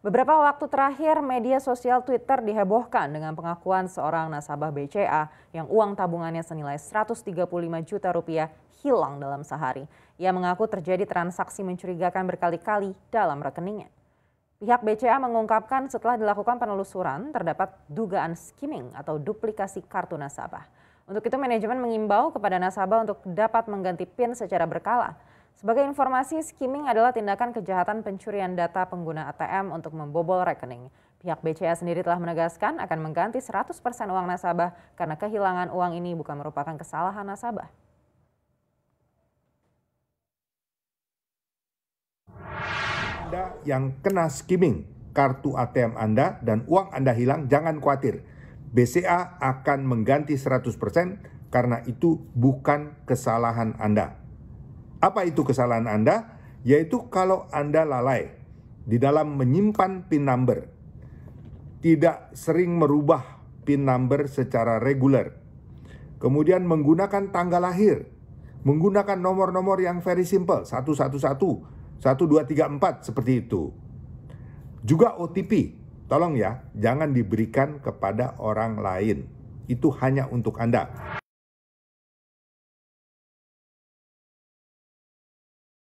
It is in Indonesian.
Beberapa waktu terakhir, media sosial Twitter dihebohkan dengan pengakuan seorang nasabah BCA yang uang tabungannya senilai 135 juta rupiah hilang dalam sehari. Ia mengaku terjadi transaksi mencurigakan berkali-kali dalam rekeningnya. Pihak BCA mengungkapkan setelah dilakukan penelusuran terdapat dugaan skimming atau duplikasi kartu nasabah. Untuk itu manajemen mengimbau kepada nasabah untuk dapat mengganti PIN secara berkala. Sebagai informasi, skimming adalah tindakan kejahatan pencurian data pengguna ATM untuk membobol rekening. Pihak BCA sendiri telah menegaskan akan mengganti 100% uang nasabah karena kehilangan uang ini bukan merupakan kesalahan nasabah. Anda yang kena skimming kartu ATM Anda dan uang Anda hilang, jangan khawatir. BCA akan mengganti 100% karena itu bukan kesalahan Anda. Apa itu kesalahan Anda? Yaitu kalau Anda lalai di dalam menyimpan PIN number, tidak sering merubah PIN number secara reguler, kemudian menggunakan tanggal lahir, menggunakan nomor-nomor yang very simple, 111, 1234, seperti itu. Juga OTP, tolong ya, jangan diberikan kepada orang lain. Itu hanya untuk Anda.